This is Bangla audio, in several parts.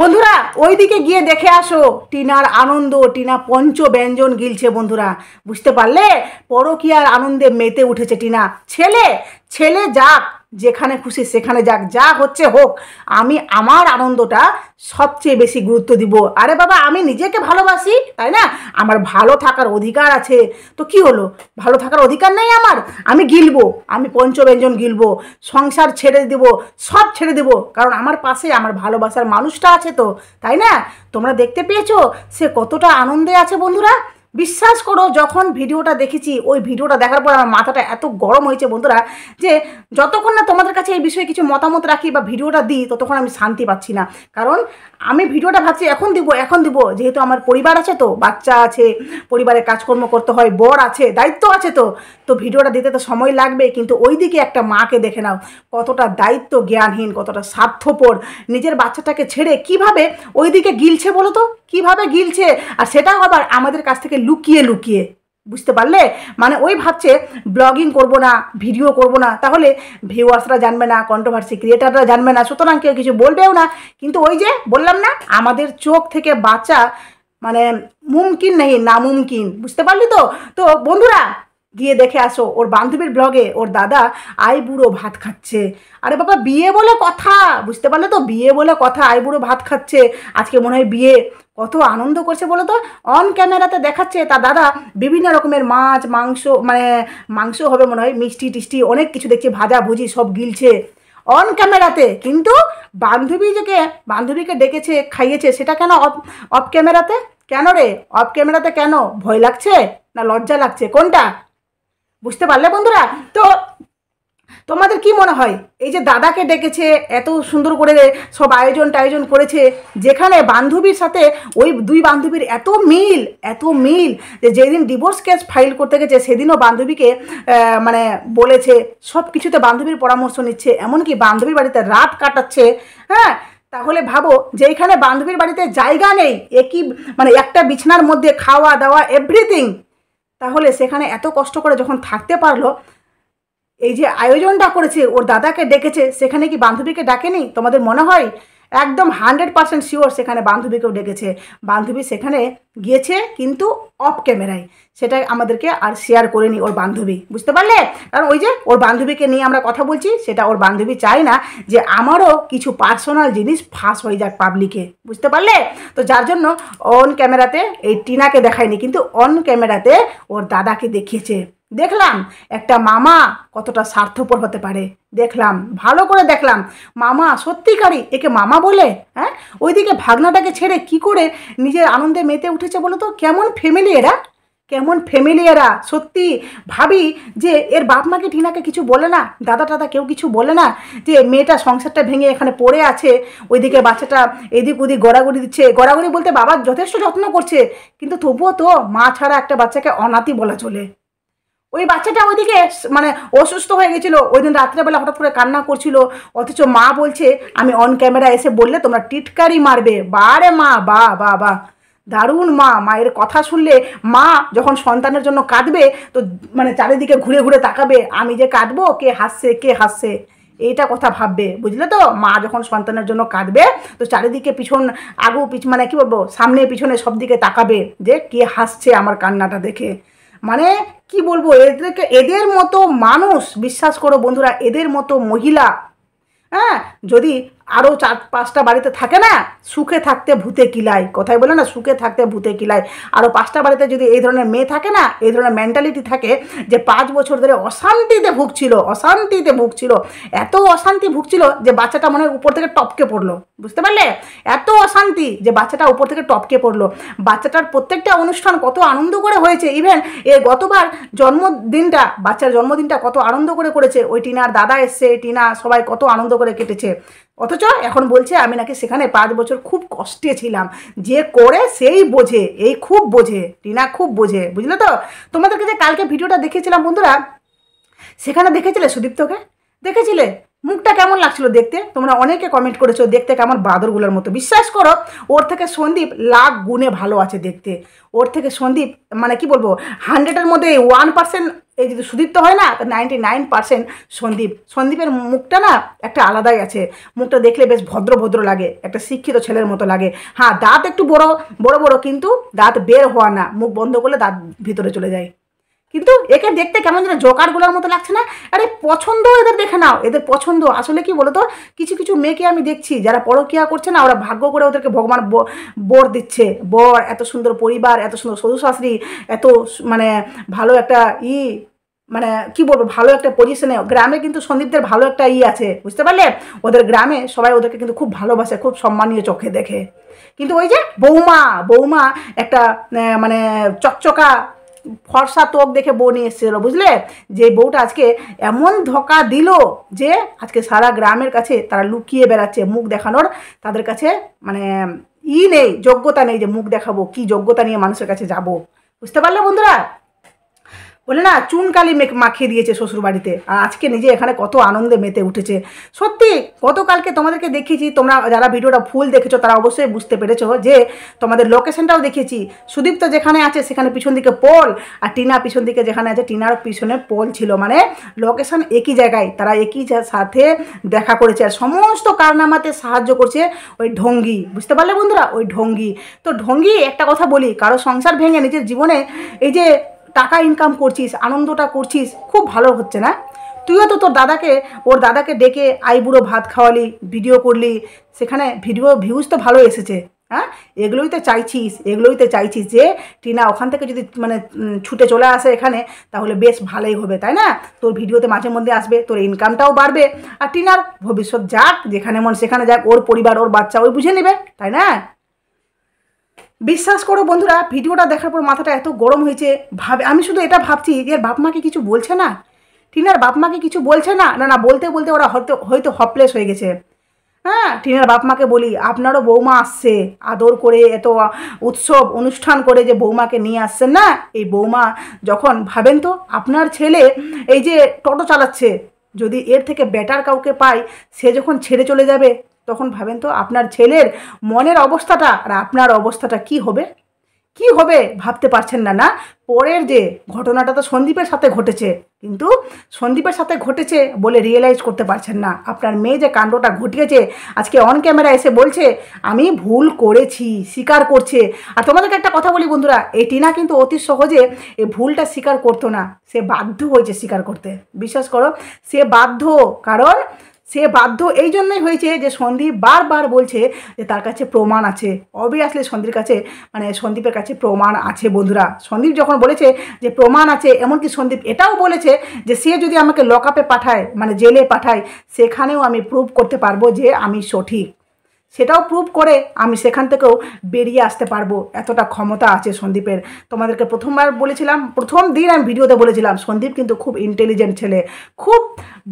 বন্ধুরা ওইদিকে গিয়ে দেখে আসো টিনার আনন্দ টিনা পঞ্চ ব্যঞ্জন গিলছে বন্ধুরা বুঝতে পারলে পরকিয়ার আনন্দে মেতে উঠেছে টিনা ছেলে ছেলে যাক যেখানে খুশি সেখানে যাক যা হচ্ছে হোক আমি আমার আনন্দটা সবচেয়ে বেশি গুরুত্ব দিব আরে বাবা আমি নিজেকে ভালোবাসি তাই না আমার ভালো থাকার অধিকার আছে তো কি হলো ভালো থাকার অধিকার নেই আমার আমি গিলবো আমি পঞ্চব্যঞ্জন গিলবো সংসার ছেড়ে দেবো সব ছেড়ে দেবো কারণ আমার পাশে আমার ভালোবাসার মানুষটা আছে তো তাই না তোমরা দেখতে পেয়েছো সে কতটা আনন্দে আছে বন্ধুরা বিশ্বাস করো যখন ভিডিওটা দেখেছি ওই ভিডিওটা দেখার পর আমার মাথাটা এত গরম হয়েছে বন্ধুরা যে যতক্ষণ না তোমাদের কাছে এই বিষয়ে কিছু মতামত রাখি বা ভিডিওটা দিই ততক্ষণ আমি শান্তি পাচ্ছি না কারণ আমি ভিডিওটা ভাবছি এখন দিব এখন দিব যেহেতু আমার পরিবার আছে তো বাচ্চা আছে পরিবারে কাজকর্ম করতে হয় বর আছে দায়িত্ব আছে তো তো ভিডিওটা দিতে তো সময় লাগবে কিন্তু ওই দিকে একটা মাকে দেখে নাও কতটা দায়িত্ব জ্ঞানহীন কতটা স্বার্থপর নিজের বাচ্চাটাকে ছেড়ে কিভাবে ওই দিকে গিলছে বলো তো কীভাবে গিলছে আর সেটাও আবার আমাদের কাছ থেকে লুকিয়ে লুকিয়ে বুঝতে পারলে মানে ওই ভাবছে ব্লগিং করব না ভিডিও করব না তাহলে ভিউয়ার্সরা জানবে না কন্ট্রোভার্সি ক্রিয়েটাররা জানবে না সুতরাং কেউ কিছু বলবেও না কিন্তু ওই যে বললাম না আমাদের চোখ থেকে বাঁচা মানে মুমকিন নেই না মুমকিন বুঝতে পারলি তো তো বন্ধুরা গিয়ে দেখে আসো ওর বান্ধবীর ব্লগে ওর দাদা বুড়ো ভাত খাচ্ছে আরে বাবা বিয়ে বলে কথা বুঝতে পারলে তো বিয়ে বলে কথা বুড়ো ভাত খাচ্ছে আজকে মনে হয় বিয়ে কত আনন্দ করছে বলো তো অন ক্যামেরাতে দেখাচ্ছে তা দাদা বিভিন্ন রকমের মাছ মাংস মানে মাংস হবে মনে হয় মিষ্টি টিষ্টি অনেক কিছু দেখছে ভাজা ভুজি সব গিলছে অন ক্যামেরাতে কিন্তু বান্ধবী যেকে বান্ধবীকে ডেকেছে খাইয়েছে সেটা কেন অফ অফ ক্যামেরাতে কেন রে অফ ক্যামেরাতে কেন ভয় লাগছে না লজ্জা লাগছে কোনটা বুঝতে পারলে বন্ধুরা তো তোমাদের কি মনে হয় এই যে দাদাকে ডেকেছে এত সুন্দর করে সব আয়োজন টায়োজন করেছে যেখানে বান্ধবীর সাথে ওই দুই বান্ধবীর এত মিল এত মিল যে যেদিন ডিভোর্স কেস ফাইল করতে গেছে সেদিনও বান্ধবীকে মানে বলেছে সব কিছুতে বান্ধবীর পরামর্শ নিচ্ছে এমনকি বান্ধবীর বাড়িতে রাত কাটাচ্ছে হ্যাঁ তাহলে ভাবো যে এখানে বান্ধবীর বাড়িতে জায়গা নেই একই মানে একটা বিছনার মধ্যে খাওয়া দাওয়া এভরিথিং তাহলে সেখানে এত কষ্ট করে যখন থাকতে পারলো এই যে আয়োজনটা করেছে ওর দাদাকে ডেকেছে সেখানে কি বান্ধবীকে ডাকেনি তোমাদের মনে হয় একদম হান্ড্রেড পার্সেন্ট শিওর সেখানে বান্ধবীকেও ডেকেছে বান্ধবী সেখানে গিয়েছে কিন্তু অফ ক্যামেরায় সেটাই আমাদেরকে আর শেয়ার করেনি ওর বান্ধবী বুঝতে পারলে কারণ ওই যে ওর বান্ধবীকে নিয়ে আমরা কথা বলছি সেটা ওর বান্ধবী চায় না যে আমারও কিছু পার্সোনাল জিনিস ফাঁস হয়ে যাক পাবলিকে বুঝতে পারলে তো যার জন্য অন ক্যামেরাতে এই টিনাকে দেখায়নি কিন্তু অন ক্যামেরাতে ওর দাদাকে দেখিয়েছে দেখলাম একটা মামা কতটা স্বার্থপর হতে পারে দেখলাম ভালো করে দেখলাম মামা সত্যিকারই একে মামা বলে হ্যাঁ ওইদিকে ভাগনাটাকে ছেড়ে কি করে নিজের আনন্দে মেতে উঠেছে বলো তো কেমন ফ্যামিলি এরা কেমন ফ্যামিলি এরা সত্যি ভাবি যে এর বাপ মাকে টিনাকে কিছু বলে না দাদা টাদা কেউ কিছু বলে না যে মেয়েটা সংসারটা ভেঙে এখানে পড়ে আছে ওইদিকে বাচ্চাটা এদিক ওদিক গড়াগড়ি দিচ্ছে গড়াগড়ি বলতে বাবা যথেষ্ট যত্ন করছে কিন্তু তবুও তো মা ছাড়া একটা বাচ্চাকে অনাতি বলা চলে ওই বাচ্চাটা ওইদিকে মানে অসুস্থ হয়ে গেছিলো ওই দিন রাত্রেবেলা হঠাৎ করে কান্না করছিল অথচ মা বলছে আমি অন ক্যামেরা এসে বললে তোমরা টিটকারি মারবে বারে মা বা বা বা দারুণ মা মায়ের কথা শুনলে মা যখন সন্তানের জন্য কাঁদবে তো মানে চারিদিকে ঘুরে ঘুরে তাকাবে আমি যে কাঁদবো কে হাসছে কে হাসছে এইটা কথা ভাববে বুঝলে তো মা যখন সন্তানের জন্য কাঁদবে তো চারিদিকে পিছন আগু পিছ মানে কী বলবো সামনে পিছনে সব দিকে তাকাবে যে কে হাসছে আমার কান্নাটা দেখে মানে কি বলবো এদেরকে এদের মতো মানুষ বিশ্বাস করো বন্ধুরা এদের মতো মহিলা হ্যাঁ যদি আরও চার পাঁচটা বাড়িতে থাকে না সুখে থাকতে ভূতে কিলায় কথাই বলে না সুখে থাকতে ভূতে কিলায় আরও পাঁচটা বাড়িতে যদি এই ধরনের মেয়ে থাকে না এই ধরনের মেন্টালিটি থাকে যে পাঁচ বছর ধরে অশান্তিতে ভুগছিল অশান্তিতে ভুগছিল এত অশান্তি ভুগছিল যে বাচ্চাটা মনে হয় উপর থেকে টপকে পড়লো বুঝতে পারলে এত অশান্তি যে বাচ্চাটা উপর থেকে টপকে পড়লো বাচ্চাটার প্রত্যেকটা অনুষ্ঠান কত আনন্দ করে হয়েছে ইভেন এ গতবার জন্মদিনটা বাচ্চার জন্মদিনটা কত আনন্দ করে করেছে ওই টিনার দাদা এসছে টিনা সবাই কত আনন্দ করে কেটেছে অথচ এখন বলছে আমি নাকি সেখানে পাঁচ বছর খুব কষ্টে ছিলাম যে করে সেই বোঝে এই খুব বোঝে টিনা খুব বোঝে বুঝলে তো তোমাদেরকে যে কালকে ভিডিওটা দেখেছিলাম বন্ধুরা সেখানে দেখেছিলে সুদীপ্তকে দেখেছিলে মুখটা কেমন লাগছিল দেখতে তোমরা অনেকে কমেন্ট করেছো দেখতে কেমন বাদরগুলোর মতো বিশ্বাস করো ওর থেকে সন্দীপ লাখ গুণে ভালো আছে দেখতে ওর থেকে সন্দীপ মানে কি বলবো হান্ড্রেডের মধ্যে ওয়ান পার্সেন্ট এই যদি সুদীপ্ত হয় না তা নাইনটি নাইন পার্সেন্ট সন্দীপ সন্দীপের মুখটা না একটা আলাদাই আছে মুখটা দেখলে বেশ ভদ্র ভদ্র লাগে একটা শিক্ষিত ছেলের মতো লাগে হ্যাঁ দাঁত একটু বড় বড় বড় কিন্তু দাঁত বের হওয়া না মুখ বন্ধ করলে দাঁত ভিতরে চলে যায় কিন্তু একে দেখতে কেমন যেন জোকারগুলোর মতো লাগছে না আরে পছন্দ এদের দেখে নাও এদের পছন্দ আসলে কি বলতো কিছু কিছু মেয়েকে আমি দেখছি যারা পরকিয়া করছে না ওরা ভাগ্য করে ওদেরকে ভগবান বর দিচ্ছে বর এত সুন্দর পরিবার এত সুন্দর শ্বশুর শাশুড়ি এত মানে ভালো একটা ই মানে কি বলবো ভালো একটা পজিশনে গ্রামে কিন্তু সন্দীপদের ভালো একটা ই আছে বুঝতে পারলে ওদের গ্রামে সবাই ওদেরকে কিন্তু খুব ভালোবাসে খুব সম্মানীয় চোখে দেখে কিন্তু ওই যে বৌমা বৌমা একটা মানে চকচকা ফর্সা তোক দেখে বউ নিয়ে এসেছিলো বুঝলে যে বউটা আজকে এমন ধোকা দিল যে আজকে সারা গ্রামের কাছে তারা লুকিয়ে বেড়াচ্ছে মুখ দেখানোর তাদের কাছে মানে ই নেই যোগ্যতা নেই যে মুখ দেখাবো কি যোগ্যতা নিয়ে মানুষের কাছে যাব বুঝতে পারলে বন্ধুরা বলে না চুনকালি মেক মাখিয়ে দিয়েছে শ্বশুরবাড়িতে আর আজকে নিজে এখানে কত আনন্দে মেতে উঠেছে সত্যি গতকালকে তোমাদেরকে দেখেছি তোমরা যারা ভিডিওটা ফুল দেখেছো তারা অবশ্যই বুঝতে পেরেছো যে তোমাদের লোকেশনটাও দেখেছি সুদীপ্ত যেখানে আছে সেখানে পিছন দিকে পোল আর টিনা পিছন দিকে যেখানে আছে টিনার পিছনে পোল ছিল মানে লোকেশন একই জায়গায় তারা একই সাথে দেখা করেছে আর সমস্ত কারনামাতে সাহায্য করছে ওই ঢঙ্গি বুঝতে পারলে বন্ধুরা ওই ঢঙ্গি তো ঢঙ্গি একটা কথা বলি কারো সংসার ভেঙে নিজের জীবনে এই যে টাকা ইনকাম করছিস আনন্দটা করছিস খুব ভালো হচ্ছে না তুইও তো তোর দাদাকে ওর দাদাকে ডেকে আইবুড়ো ভাত খাওয়ালি ভিডিও করলি সেখানে ভিডিও ভিউজ তো ভালো এসেছে হ্যাঁ এগুলোই তো চাইছিস এগুলোই তো চাইছিস যে টিনা ওখান থেকে যদি মানে ছুটে চলে আসে এখানে তাহলে বেশ ভালোই হবে তাই না তোর ভিডিওতে মাঝে মধ্যে আসবে তোর ইনকামটাও বাড়বে আর টিনার ভবিষ্যৎ যাক যেখানে মন সেখানে যাক ওর পরিবার ওর বাচ্চা ওই বুঝে নেবে তাই না বিশ্বাস করো বন্ধুরা ভিডিওটা দেখার পর মাথাটা এত গরম হয়েছে ভাবে আমি শুধু এটা ভাবছি যে বাপ মাকে কিছু বলছে না টিনার বাপ মাকে কিছু বলছে না না না বলতে বলতে ওরা হয়তো হয়তো হপলেস হয়ে গেছে হ্যাঁ টিনার বাপ মাকে বলি আপনারও বৌমা আসছে আদর করে এত উৎসব অনুষ্ঠান করে যে বৌমাকে নিয়ে আসছেন না এই বৌমা যখন ভাবেন তো আপনার ছেলে এই যে টোটো চালাচ্ছে যদি এর থেকে বেটার কাউকে পাই সে যখন ছেড়ে চলে যাবে তখন ভাবেন তো আপনার ছেলের মনের অবস্থাটা আর আপনার অবস্থাটা কি হবে কি হবে ভাবতে পারছেন না না পরের যে ঘটনাটা তো সন্দীপের সাথে ঘটেছে কিন্তু সন্দীপের সাথে ঘটেছে বলে রিয়েলাইজ করতে পারছেন না আপনার মেয়ে যে কাণ্ডটা ঘটিয়েছে আজকে অন ক্যামেরা এসে বলছে আমি ভুল করেছি স্বীকার করছে আর তোমাদেরকে একটা কথা বলি বন্ধুরা এই টিনা কিন্তু অতি সহজে এই ভুলটা স্বীকার করতো না সে বাধ্য হয়েছে স্বীকার করতে বিশ্বাস করো সে বাধ্য কারণ সে বাধ্য এই জন্যই হয়েছে যে সন্দীপ বারবার বলছে যে তার কাছে প্রমাণ আছে অবিয়াসলি সন্দীপের কাছে মানে সন্দীপের কাছে প্রমাণ আছে বন্ধুরা সন্দীপ যখন বলেছে যে প্রমাণ আছে এমনকি সন্দীপ এটাও বলেছে যে সে যদি আমাকে লকআপে পাঠায় মানে জেলে পাঠায় সেখানেও আমি প্রুভ করতে পারবো যে আমি সঠিক সেটাও প্রুভ করে আমি সেখান থেকেও বেরিয়ে আসতে পারবো এতটা ক্ষমতা আছে সন্দীপের তোমাদেরকে প্রথমবার বলেছিলাম প্রথম দিন আমি ভিডিওতে বলেছিলাম সন্দীপ কিন্তু খুব ইন্টেলিজেন্ট ছেলে খুব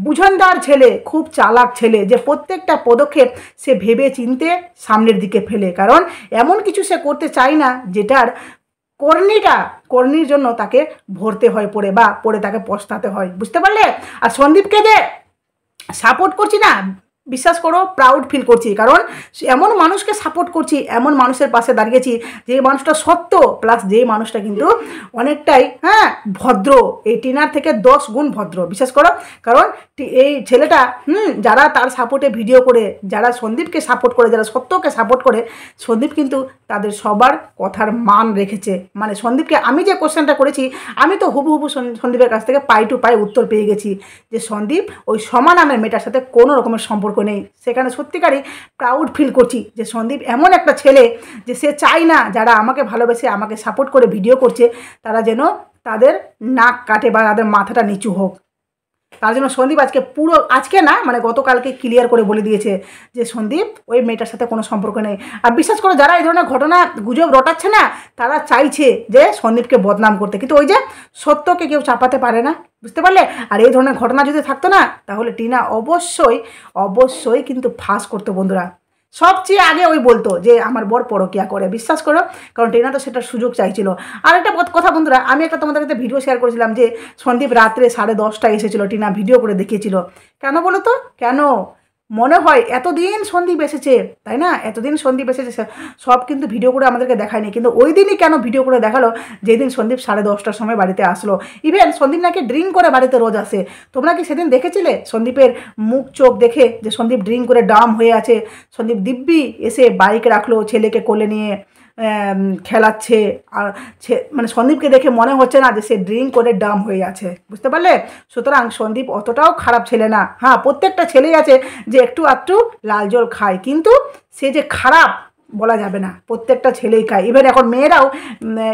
বুঝনদার ছেলে খুব চালাক ছেলে যে প্রত্যেকটা পদক্ষেপ সে ভেবে চিনতে সামনের দিকে ফেলে কারণ এমন কিছু সে করতে চায় না যেটার কর্ণীটা কর্ণীর জন্য তাকে ভরতে হয় পড়ে বা পড়ে তাকে পস্তাতে হয় বুঝতে পারলে আর সন্দীপকে যে সাপোর্ট করছি না বিশ্বাস করো প্রাউড ফিল করছি কারণ এমন মানুষকে সাপোর্ট করছি এমন মানুষের পাশে দাঁড়িয়েছি যে মানুষটা সত্য প্লাস যে মানুষটা কিন্তু অনেকটাই হ্যাঁ ভদ্র এই টিনার থেকে দশ গুণ ভদ্র বিশ্বাস করো কারণ এই ছেলেটা হুম যারা তার সাপোর্টে ভিডিও করে যারা সন্দীপকে সাপোর্ট করে যারা সত্যকে সাপোর্ট করে সন্দীপ কিন্তু তাদের সবার কথার মান রেখেছে মানে সন্দীপকে আমি যে কোশ্চেনটা করেছি আমি তো হুবহুবু সন্দীপের কাছ থেকে পাই টু পাই উত্তর পেয়ে গেছি যে সন্দীপ ওই সমান আমের মেয়েটার সাথে কোনো রকমের সম্পর্ক নেই সেখানে সত্যিকারই প্রাউড ফিল করছি যে সন্দীপ এমন একটা ছেলে যে সে চায় না যারা আমাকে ভালোবেসে আমাকে সাপোর্ট করে ভিডিও করছে তারা যেন তাদের নাক কাটে বা তাদের মাথাটা নিচু হোক তার জন্য সন্দীপ আজকে পুরো আজকে না মানে গতকালকে ক্লিয়ার করে বলে দিয়েছে যে সন্দীপ ওই মেয়েটার সাথে কোনো সম্পর্ক নেই আর বিশ্বাস করো যারা এই ধরনের ঘটনা গুজব রটাচ্ছে না তারা চাইছে যে সন্দীপকে বদনাম করতে কিন্তু ওই যে সত্যকে কেউ চাপাতে পারে না বুঝতে পারলে আর এই ধরনের ঘটনা যদি থাকতো না তাহলে টিনা অবশ্যই অবশ্যই কিন্তু ফাঁস করতো বন্ধুরা সবচেয়ে আগে ওই বলতো যে আমার বর পরকিয়া করে বিশ্বাস করো কারণ টেনা তো সেটার সুযোগ চাইছিল আর একটা কথা বন্ধুরা আমি একটা তোমাদের একটা ভিডিও শেয়ার করেছিলাম যে সন্দীপ রাত্রে সাড়ে দশটায় এসেছিলো টিনা ভিডিও করে দেখিয়েছিল কেন বলো তো কেন মনে হয় এতদিন সন্দীপ এসেছে তাই না এতদিন সন্দীপ এসেছে সব কিন্তু ভিডিও করে আমাদেরকে দেখায়নি কিন্তু ওই দিনই কেন ভিডিও করে দেখালো যেদিন সন্দীপ সাড়ে দশটার সময় বাড়িতে আসলো ইভেন সন্দীপ নাকি ড্রিঙ্ক করে বাড়িতে রোজ আসে তোমরা কি সেদিন দেখেছিলে সন্দীপের মুখ চোখ দেখে যে সন্দীপ ড্রিঙ্ক করে ডাম হয়ে আছে সন্দীপ দিব্যি এসে বাইক রাখলো ছেলেকে কোলে নিয়ে খেলাচ্ছে আর মানে সন্দীপকে দেখে মনে হচ্ছে না যে সে ড্রিঙ্ক করে ডাম হয়ে আছে বুঝতে পারলে সুতরাং সন্দীপ অতটাও খারাপ ছেলে না হ্যাঁ প্রত্যেকটা ছেলেই আছে যে একটু আধটু লাল জল খায় কিন্তু সে যে খারাপ বলা যাবে না প্রত্যেকটা ছেলেই খায় ইভেন এখন মেয়েরাও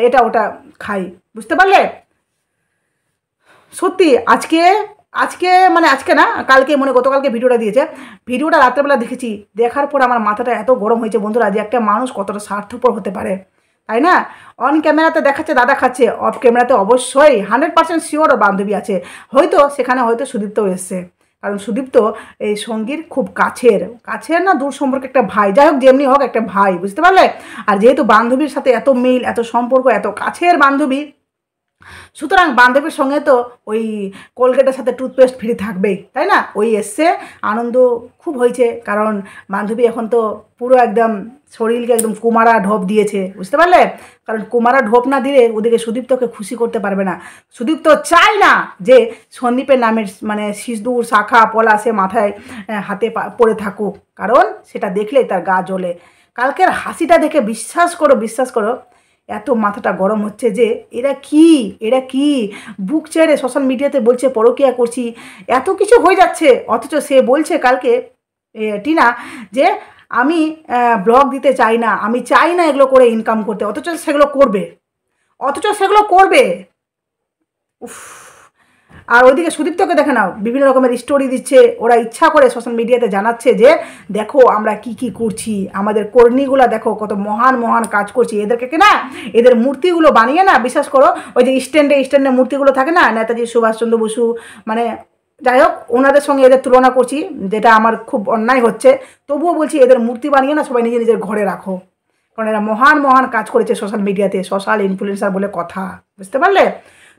এটা ওটা খায় বুঝতে পারলে সত্যি আজকে আজকে মানে আজকে না কালকে মনে গতকালকে ভিডিওটা দিয়েছে ভিডিওটা রাত্রেবেলা দেখেছি দেখার পর আমার মাথাটা এত গরম হয়েছে বন্ধুরা যে একটা মানুষ কতটা স্বার্থপর হতে পারে তাই না অন ক্যামেরাতে দেখাচ্ছে দাদা খাচ্ছে অফ ক্যামেরাতে অবশ্যই হান্ড্রেড পার্সেন্ট শিওর বান্ধবী আছে হয়তো সেখানে হয়তো সুদীপ্তও এসছে কারণ সুদীপ্ত এই সঙ্গীর খুব কাছের কাছের না দূর সম্পর্কে একটা ভাই যাই হোক যেমনি হোক একটা ভাই বুঝতে পারলে আর যেহেতু বান্ধবীর সাথে এত মিল এত সম্পর্ক এত কাছের বান্ধবী সুতরাং বান্ধবীর সঙ্গে তো ওই কলকাতার সাথে টুথপেস্ট ফ্রি থাকবেই তাই না ওই এসছে আনন্দ খুব হয়েছে কারণ বান্ধবী এখন তো পুরো একদম শরীরকে একদম কুমারা ঢোপ দিয়েছে বুঝতে পারলে কারণ কুমারা ঢোপ না দিলে ওদেরকে সুদীপ্তকে খুশি করতে পারবে না সুদীপ তো চায় না যে সন্দীপের নামের মানে সিঁদুর শাখা পলা সে মাথায় হাতে পড়ে থাকুক কারণ সেটা দেখলেই তার গা জ্বলে কালকের হাসিটা দেখে বিশ্বাস করো বিশ্বাস করো এত মাথাটা গরম হচ্ছে যে এরা কি এরা কি বুক চেয়ারে সোশ্যাল মিডিয়াতে বলছে পরকিয়া করছি এত কিছু হয়ে যাচ্ছে অথচ সে বলছে কালকে টিনা যে আমি ব্লগ দিতে চাই না আমি চাই না এগুলো করে ইনকাম করতে অথচ সেগুলো করবে অথচ সেগুলো করবে উফ আর ওইদিকে সুদীপ্তকে দেখে নাও বিভিন্ন রকমের স্টোরি দিচ্ছে ওরা ইচ্ছা করে সোশ্যাল মিডিয়াতে জানাচ্ছে যে দেখো আমরা কি কি করছি আমাদের কর্মীগুলা দেখো কত মহান মহান কাজ করছি এদেরকে কি না এদের মূর্তিগুলো বানিয়ে না বিশ্বাস করো ওই যে স্ট্যান্ডে স্ট্যান্ডে মূর্তিগুলো থাকে না নেতাজি সুভাষচন্দ্র বসু মানে যাই হোক ওনাদের সঙ্গে এদের তুলনা করছি যেটা আমার খুব অন্যায় হচ্ছে তবুও বলছি এদের মূর্তি বানিয়ে না সবাই নিজের নিজের ঘরে রাখো কারণ এরা মহান মহান কাজ করেছে সোশ্যাল মিডিয়াতে সোশ্যাল ইনফ্লুয়েন্সার বলে কথা বুঝতে পারলে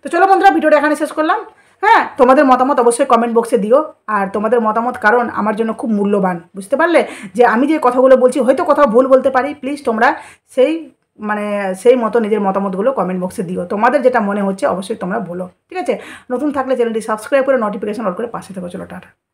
তো চলো বন্ধুরা ভিডিওটা এখানে শেষ করলাম হ্যাঁ তোমাদের মতামত অবশ্যই কমেন্ট বক্সে দিও আর তোমাদের মতামত কারণ আমার জন্য খুব মূল্যবান বুঝতে পারলে যে আমি যে কথাগুলো বলছি হয়তো কোথাও ভুল বলতে পারি প্লিজ তোমরা সেই মানে সেই মতো নিজের মতামতগুলো কমেন্ট বক্সে দিও তোমাদের যেটা মনে হচ্ছে অবশ্যই তোমরা বলো ঠিক আছে নতুন থাকলে চ্যানেলটি সাবস্ক্রাইব করে নোটিফিকেশন অল করে পাশে থাকো চলো টাটা